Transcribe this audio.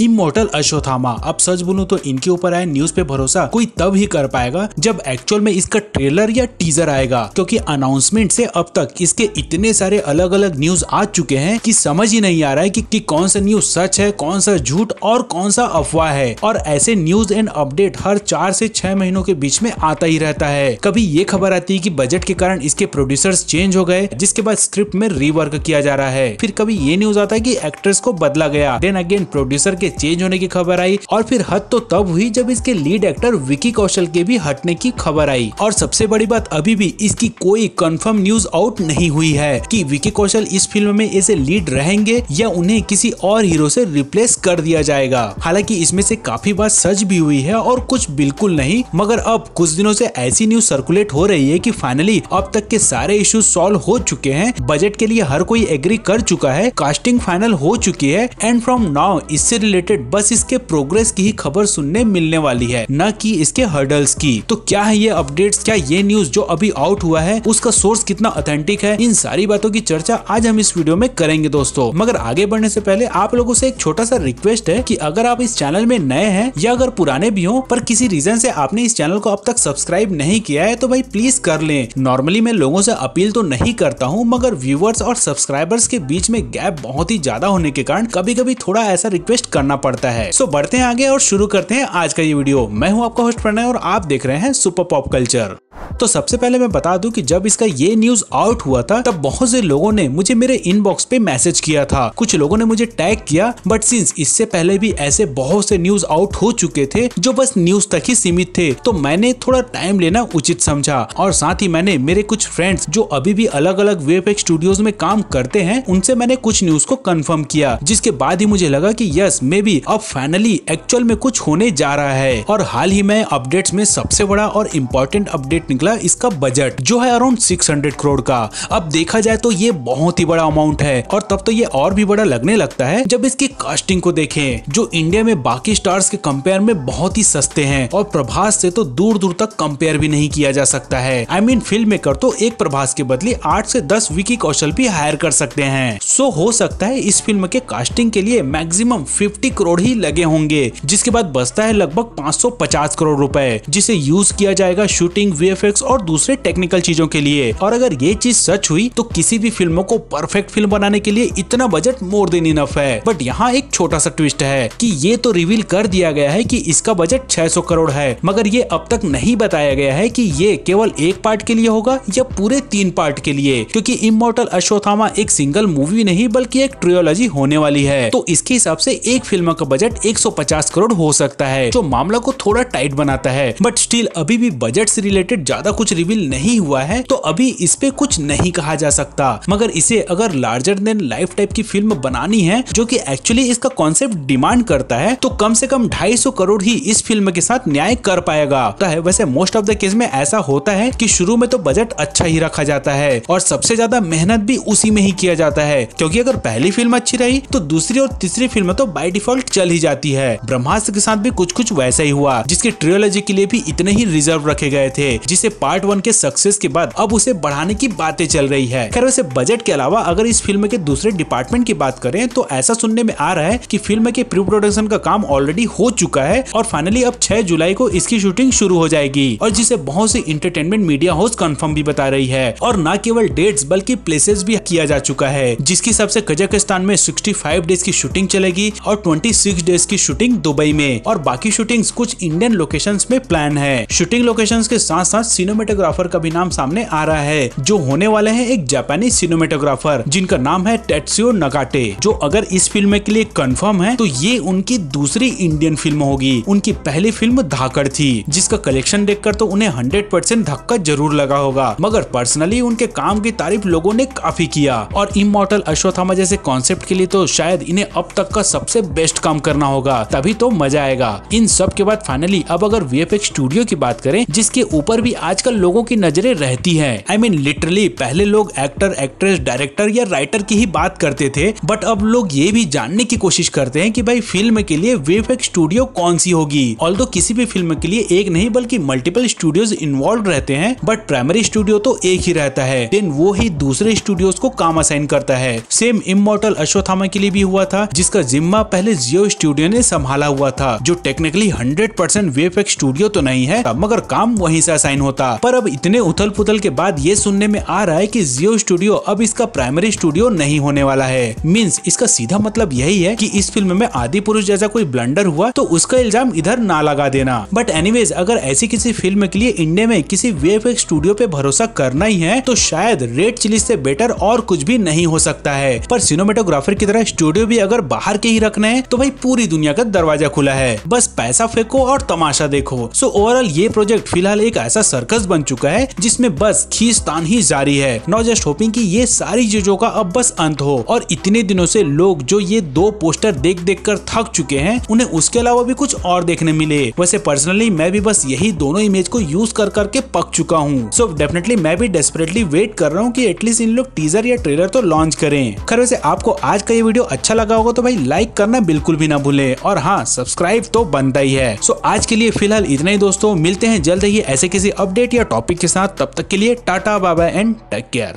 immortal Ashwatthama अब सच बोलू तो इनके ऊपर आए न्यूज पे भरोसा कोई तब ही कर पाएगा जब एक्चुअल में इसका ट्रेलर या टीजर आएगा क्योंकि अनाउंसमेंट से अब तक इसके इतने सारे अलग अलग न्यूज आ चुके हैं कि समझ ही नहीं आ रहा है कि, कि कौन सा न्यूज सच है कौन सा झूठ और कौन सा अफवाह है और ऐसे न्यूज एंड अपडेट हर चार से छह महीनों के बीच में आता ही रहता है कभी ये खबर आती है कि बजट के कारण इसके प्रोड्यूसर्स चेंज हो गए जिसके बाद स्क्रिप्ट में रिवर्क किया जा रहा है फिर कभी ये न्यूज आता है कि एक्ट्रेस को बदला गया देन अगेन प्रोड्यूसर के चेंज होने की खबर आई और फिर हद तो तब हुई जब इसके लीड एक्टर विकी कौशल के भी हटने की खबर आई और सब सबसे बड़ी बात अभी भी इसकी कोई कंफर्म न्यूज आउट नहीं हुई है कि विकी कौशल इस फिल्म में एज ए लीड रहेंगे या उन्हें किसी और हीरो से रिप्लेस कर दिया जाएगा हालांकि इसमें से काफी बात सच भी हुई है और कुछ बिल्कुल नहीं मगर अब कुछ दिनों से ऐसी न्यूज सर्कुलेट हो रही है कि फाइनली अब तक के सारे इशू सॉल्व हो चुके हैं बजट के लिए हर कोई एग्री कर चुका है कास्टिंग फाइनल हो चुकी है एंड फ्रॉम नाउ इससे रिलेटेड बस इसके प्रोग्रेस की ही खबर सुनने मिलने वाली है न की इसके हर्डल्स की तो क्या है ये अपडेट्स क्या ये न्यूज जो अभी आउट हुआ है उसका सोर्स कितना ऑथेंटिक है इन सारी बातों की चर्चा आज हम इस वीडियो में करेंगे दोस्तों मगर आगे बढ़ने से पहले आप लोगों से एक छोटा सा रिक्वेस्ट है कि अगर आप इस चैनल में नए हैं या अगर पुराने भी हो पर किसी रीजन से आपने इस चैनल को अब तक सब्सक्राइब नहीं किया है तो भाई प्लीज कर ले नॉर्मली मैं लोगों से अपील तो नहीं करता हूँ मगर व्यूवर्स और सब्सक्राइबर्स के बीच में गैप बहुत ही ज्यादा होने के कारण कभी कभी थोड़ा ऐसा रिक्वेस्ट करना पड़ता है सो बढ़ते हैं आगे और शुरू करते हैं आज का ये वीडियो मैं हूँ आपका होस्ट प्रणय और आप देख रहे हैं सुपर पॉप कल्चर तो सबसे पहले मैं बता दूं कि जब इसका ये न्यूज आउट हुआ था तब बहुत से लोगों ने मुझे मेरे इनबॉक्स पे मैसेज किया था कुछ लोगों ने मुझे टैग किया बट सिंस इससे पहले भी ऐसे बहुत से न्यूज आउट हो चुके थे जो बस न्यूज तक ही सीमित थे तो मैंने थोड़ा टाइम लेना उचित समझा और साथ ही मैंने मेरे कुछ फ्रेंड्स जो अभी भी अलग अलग वेब एक्स स्टूडियोज में काम करते हैं उनसे मैंने कुछ न्यूज को कन्फर्म किया जिसके बाद ही मुझे लगा की यस मे बी अब फाइनली एक्चुअल में कुछ होने जा रहा है और हाल ही में अपडेट्स में सबसे बड़ा और इम्पोर्टेंट अपडेट प्रोजेक्ट निकला इसका बजट जो है अराउंड हंड्रेड करोड़ का अब देखा जाए तो ये बहुत ही बड़ा अमाउंट है और तब तो ये और भी बड़ा लगने लगता है जब इसके कास्टिंग को देखें जो इंडिया में बाकी स्टार्स के कंपेयर में बहुत ही सस्ते हैं और प्रभास से तो दूर दूर तक कंपेयर भी नहीं किया जा सकता है आई मीन फिल्म मेकर तो एक प्रभास के बदले आठ से दस विकी कौशल भी हायर कर सकते हैं सो हो सकता है इस फिल्म के कास्टिंग के लिए मैक्सिमम 50 करोड़ ही लगे होंगे जिसके बाद बचता है लगभग 550 करोड़ रुपए जिसे यूज किया जाएगा शूटिंग वीएफएक्स और दूसरे टेक्निकल चीजों के लिए और अगर ये चीज सच हुई तो किसी भी फिल्मों को परफेक्ट फिल्म बनाने के लिए इतना बजट मोर देन इनफ है बट यहाँ यहाँ एक छोटा सा ट्विस्ट है कि ये तो रिवील कर दिया गया है कि इसका बजट 600 करोड़ है मगर ये अब तक नहीं बताया गया है कि ये केवल एक पार्ट के लिए होगा या पूरे तीन पार्ट के लिए क्योंकि इमोटल अश्वथामा एक सिंगल मूवी नहीं बल्कि एक ट्रियोलॉजी होने वाली है तो इसके हिसाब से एक फिल्म का बजट 150 करोड़ हो सकता है जो मामला को थोड़ा टाइट बनाता है बट स्टिल अभी भी बजट से रिलेटेड ज्यादा कुछ रिवील नहीं हुआ है तो अभी इस पे कुछ नहीं कहा जा सकता मगर इसे अगर लार्जर देन लाइफ टाइप की फिल्म बनानी है जो की एक्चुअली एक्चुअली इसका कॉन्सेप्ट डिमांड करता है तो कम से कम 250 करोड़ ही इस फिल्म के साथ न्याय कर पाएगा तो है वैसे मोस्ट ऑफ द केस में ऐसा होता है कि शुरू में तो बजट अच्छा ही रखा जाता है और सबसे ज्यादा मेहनत भी उसी में ही किया जाता है क्योंकि अगर पहली फिल्म अच्छी रही तो दूसरी और तीसरी फिल्म तो बाई डिफॉल्ट चल ही जाती है ब्रह्मास्त्र के साथ भी कुछ कुछ वैसा ही हुआ जिसके ट्रियोलॉजी के लिए भी इतने ही रिजर्व रखे गए थे जिसे पार्ट वन के सक्सेस के बाद अब उसे बढ़ाने की बातें चल रही है खैर वैसे बजट के अलावा अगर इस फिल्म के दूसरे डिपार्टमेंट की बात करें तो ऐसा सुनने में आ रहा है कि फिल्म के प्री प्रोडक्शन का काम ऑलरेडी हो चुका है और फाइनली अब 6 जुलाई को इसकी शूटिंग शुरू हो जाएगी और जिसे बहुत से इंटरटेनमेंट मीडिया हाउस कंफर्म भी बता रही है और न केवल डेट्स बल्कि प्लेसेस भी किया जा चुका है जिसकी सबसे कजाकिस्तान में 65 डेज की शूटिंग चलेगी और 26 डेज की शूटिंग दुबई में और बाकी शूटिंग कुछ इंडियन लोकेशन में प्लान है शूटिंग लोकेशन के साथ साथ सिनेमेटोग्राफर का भी नाम सामने आ रहा है जो होने वाले है एक जापानी सिनेमेटोग्राफर जिनका नाम है टेट्सियो नगाटे जो अगर इस फिल्म के लिए कंफर्म है तो ये उनकी दूसरी इंडियन फिल्म होगी उनकी पहली फिल्म धाकड़ थी जिसका कलेक्शन देखकर तो उन्हें हंड्रेड परसेंट धक्का जरूर लगा होगा मगर पर्सनली उनके काम की तारीफ लोगों ने काफी किया और इमोटल अश्वथामा जैसे कॉन्सेप्ट के लिए तो शायद इन्हें अब तक का सबसे बेस्ट काम करना होगा तभी तो मजा आएगा इन सब के बाद फाइनली अब अगर वी स्टूडियो की बात करें जिसके ऊपर भी आजकल लोगों की नजरें रहती है आई मीन लिटरली पहले लोग एक्टर एक्ट्रेस डायरेक्टर या राइटर की ही बात करते थे बट अब लोग ये भी जानने की कोशिश करते हैं कि भाई फिल्म के लिए वेफेक स्टूडियो कौन सी होगी ऑल किसी भी फिल्म के लिए एक नहीं बल्कि मल्टीपल स्टूडियोज इन्वॉल्व रहते हैं बट प्राइमरी स्टूडियो तो एक ही रहता है देन वो ही दूसरे स्टूडियोज को काम असाइन करता है सेम इमोटल अश्वथामा के लिए भी हुआ था जिसका जिम्मा पहले जियो स्टूडियो ने संभाला हुआ था जो टेक्निकली हंड्रेड परसेंट वेफेक स्टूडियो तो नहीं है मगर काम वहीं से असाइन होता पर अब इतने उथल पुथल के बाद ये सुनने में आ रहा है की जियो स्टूडियो अब इसका प्राइमरी स्टूडियो नहीं होने वाला है मीन्स इसका सीधा मतलब यही यही है कि इस फिल्म में आदि पुरुष जैसा कोई ब्लंडर हुआ तो उसका इल्जाम इधर ना लगा देना बट एनीवेज अगर ऐसी किसी फिल्म के लिए इंडिया में किसी वेफ स्टूडियो पे भरोसा करना ही है तो शायद रेड चिली से बेटर और कुछ भी नहीं हो सकता है पर सिनेमाटोग्राफर की तरह स्टूडियो भी अगर बाहर के ही रखना है तो भाई पूरी दुनिया का दरवाजा खुला है बस पैसा फेंको और तमाशा देखो सो ओवरऑल ये प्रोजेक्ट फिलहाल एक ऐसा सर्कस बन चुका है जिसमें बस तान ही जारी है नॉट जस्ट होपिंग की ये सारी चीजों का अब बस अंत हो और इतने दिनों से लोग जो ये दो वो पोस्टर देख देख कर थक चुके हैं उन्हें उसके अलावा भी कुछ और देखने मिले वैसे पर्सनली मैं भी बस यही दोनों इमेज को यूज कर करके पक चुका हूँ सो डेफिनेटली मैं भी डेस्परेटली वेट कर रहा हूँ की एटलीस्ट इन लोग टीजर या ट्रेलर तो लॉन्च करें खर वैसे आपको आज का ये वीडियो अच्छा लगा होगा तो भाई लाइक करना बिल्कुल भी ना भूले और हाँ सब्सक्राइब तो बनता ही है सो आज के लिए फिलहाल इतना ही दोस्तों मिलते हैं जल्द ही ऐसे किसी अपडेट या टॉपिक के साथ तब तक के लिए टाटा बाबा एंड टेक केयर